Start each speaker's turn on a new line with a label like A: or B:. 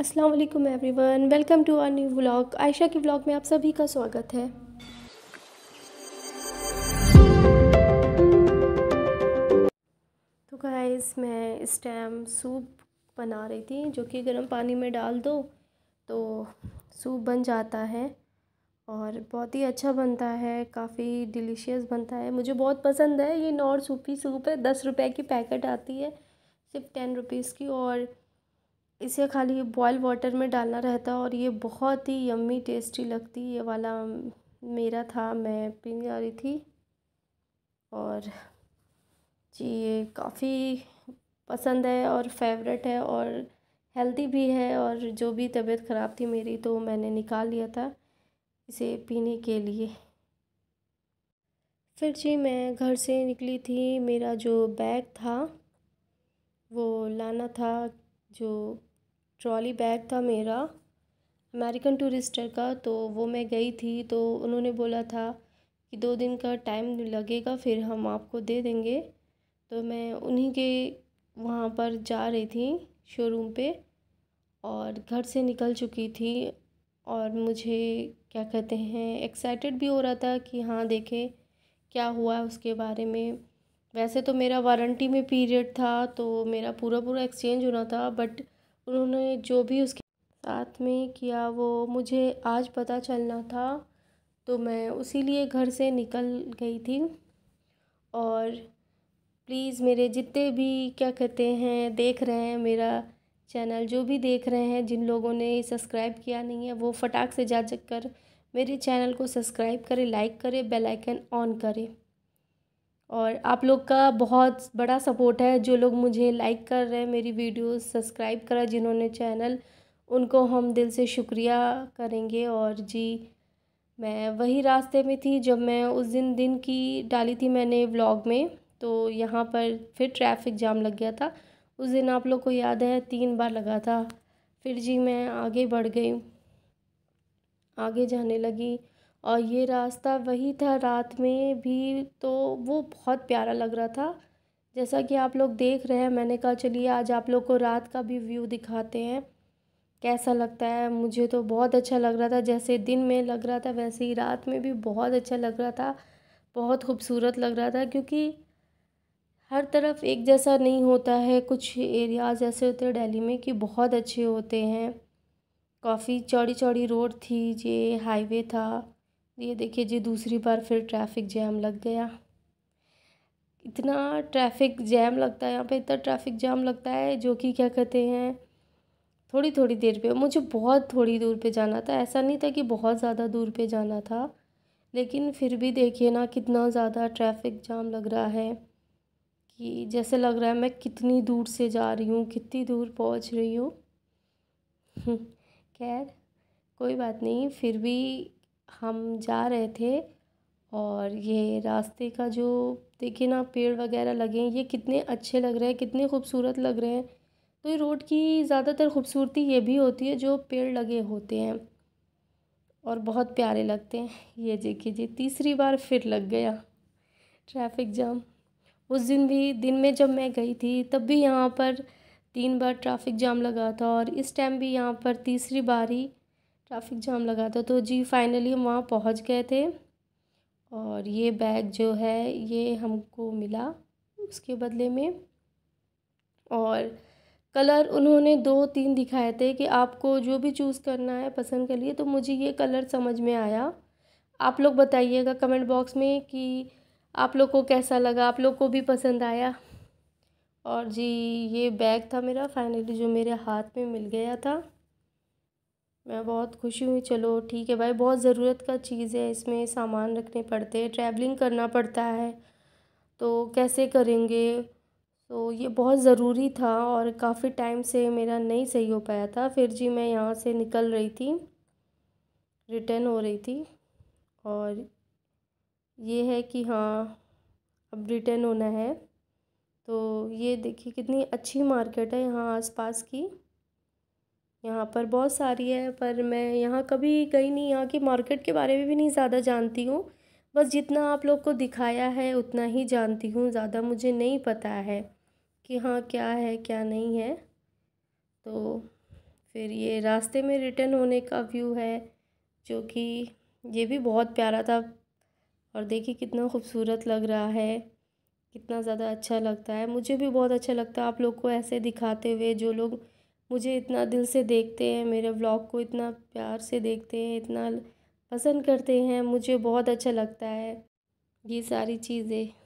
A: अस्सलाम वालेकुम everyone welcome to our new vlog Ayesha के व्लॉग में आप सभी का स्वागत है तो गाइस मैं इस टाइम सूप बना रही थी जो कि गर्म पानी में डाल दो तो सूप बन जाता है और बहुत ही अच्छा बनता है काफ़ी डिलीशियस बनता है मुझे बहुत पसंद है ये नॉर सूपी सूप है दस रुपए की पैकेट आती है सिर्फ टेन रुपीज़ की और इसे खाली बॉयल वाटर में डालना रहता है और ये बहुत ही यम्मी टेस्टी लगती ये वाला मेरा था मैं पीने जा रही थी और जी ये काफ़ी पसंद है और फेवरेट है और हेल्दी भी है और जो भी तबीयत ख़राब थी मेरी तो मैंने निकाल लिया था इसे पीने के लिए फिर जी मैं घर से निकली थी मेरा जो बैग था वो लाना था जो ट्रॉली बैग था मेरा अमेरिकन टूरिस्टर का तो वो मैं गई थी तो उन्होंने बोला था कि दो दिन का टाइम लगेगा फिर हम आपको दे देंगे तो मैं उन्हीं के वहाँ पर जा रही थी शोरूम पे और घर से निकल चुकी थी और मुझे क्या कहते हैं एक्साइटेड भी हो रहा था कि हाँ देखें क्या हुआ उसके बारे में वैसे तो मेरा वारंटी में पीरियड था तो मेरा पूरा पूरा एक्सचेंज होना था बट उन्होंने जो भी उसके साथ में किया वो मुझे आज पता चलना था तो मैं उसी लिए घर से निकल गई थी और प्लीज़ मेरे जितने भी क्या कहते हैं देख रहे हैं मेरा चैनल जो भी देख रहे हैं जिन लोगों ने सब्सक्राइब किया नहीं है वो फटाक से जा चक कर मेरे चैनल को सब्सक्राइब करें लाइक करें बेल आइकन ऑन करें और आप लोग का बहुत बड़ा सपोर्ट है जो लोग मुझे लाइक कर रहे हैं मेरी वीडियोस सब्सक्राइब करा जिन्होंने चैनल उनको हम दिल से शुक्रिया करेंगे और जी मैं वही रास्ते में थी जब मैं उस दिन दिन की डाली थी मैंने व्लॉग में तो यहाँ पर फिर ट्रैफिक जाम लग गया था उस दिन आप लोग को याद है तीन बार लगा था फिर जी मैं आगे बढ़ गई आगे जाने लगी और ये रास्ता वही था रात में भी तो वो बहुत प्यारा लग रहा था जैसा कि आप लोग देख रहे हैं मैंने कहा चलिए आज आप लोग को रात का भी व्यू दिखाते हैं कैसा लगता है मुझे तो बहुत अच्छा लग रहा था जैसे दिन में लग रहा था वैसे ही रात में भी बहुत अच्छा लग रहा था बहुत खूबसूरत लग रहा था क्योंकि हर तरफ एक जैसा नहीं होता है कुछ एरियाज़ ऐसे होते हैं डेली में कि बहुत अच्छे होते हैं काफ़ी चौड़ी चौड़ी रोड थी ये हाईवे था ये देखिए जी दूसरी बार फिर ट्रैफिक जैम लग गया इतना ट्रैफिक जैम लगता है यहाँ पे इतना ट्रैफिक जाम लगता है जो कि क्या कहते हैं थोड़ी थोड़ी देर पे मुझे बहुत थोड़ी दूर पे जाना था ऐसा नहीं था कि बहुत ज़्यादा दूर पे जाना था लेकिन फिर भी देखिए ना कितना ज़्यादा ट्रैफिक जाम लग रहा है कि जैसे लग रहा है मैं कितनी दूर से जा रही हूँ कितनी दूर पहुँच रही हूँ खैर कोई बात नहीं फिर भी हम जा रहे थे और ये रास्ते का जो देखिए ना पेड़ वगैरह लगे हैं ये कितने अच्छे लग रहे हैं कितने खूबसूरत लग रहे हैं तो ये रोड की ज़्यादातर खूबसूरती ये भी होती है जो पेड़ लगे होते हैं और बहुत प्यारे लगते हैं ये देखिए जी तीसरी बार फिर लग गया ट्रैफिक जाम उस दिन भी दिन में जब मैं गई थी तब भी यहाँ पर तीन बार ट्रैफिक जाम लगा था और इस टाइम भी यहाँ पर तीसरी बार ही ट्रैफिक जाम लगा था तो जी फाइनली हम वहाँ पहुँच गए थे और ये बैग जो है ये हमको मिला उसके बदले में और कलर उन्होंने दो तीन दिखाए थे कि आपको जो भी चूज़ करना है पसंद कर लिए तो मुझे ये कलर समझ में आया आप लोग बताइएगा कमेंट बॉक्स में कि आप लोग को कैसा लगा आप लोग को भी पसंद आया और जी ये बैग था मेरा फाइनली जो मेरे हाथ में मिल गया था मैं बहुत खुशी हुई चलो ठीक है भाई बहुत ज़रूरत का चीज़ है इसमें सामान रखने पड़ते हैं ट्रैवलिंग करना पड़ता है तो कैसे करेंगे तो ये बहुत ज़रूरी था और काफ़ी टाइम से मेरा नहीं सही हो पाया था फिर जी मैं यहाँ से निकल रही थी रिटर्न हो रही थी और ये है कि हाँ अब रिटर्न होना है तो ये देखिए कितनी अच्छी मार्केट है यहाँ आसपास की यहाँ पर बहुत सारी है पर मैं यहाँ कभी गई नहीं यहाँ की मार्केट के बारे में भी नहीं ज़्यादा जानती हूँ बस जितना आप लोग को दिखाया है उतना ही जानती हूँ ज़्यादा मुझे नहीं पता है कि हाँ क्या है क्या नहीं है तो फिर ये रास्ते में रिटर्न होने का व्यू है जो कि ये भी बहुत प्यारा था और देखिए कितना खूबसूरत लग रहा है कितना ज़्यादा अच्छा लगता है मुझे भी बहुत अच्छा लगता है आप लोग को ऐसे दिखाते हुए जो लोग मुझे इतना दिल से देखते हैं मेरे व्लॉग को इतना प्यार से देखते हैं इतना पसंद करते हैं मुझे बहुत अच्छा लगता है ये सारी चीज़ें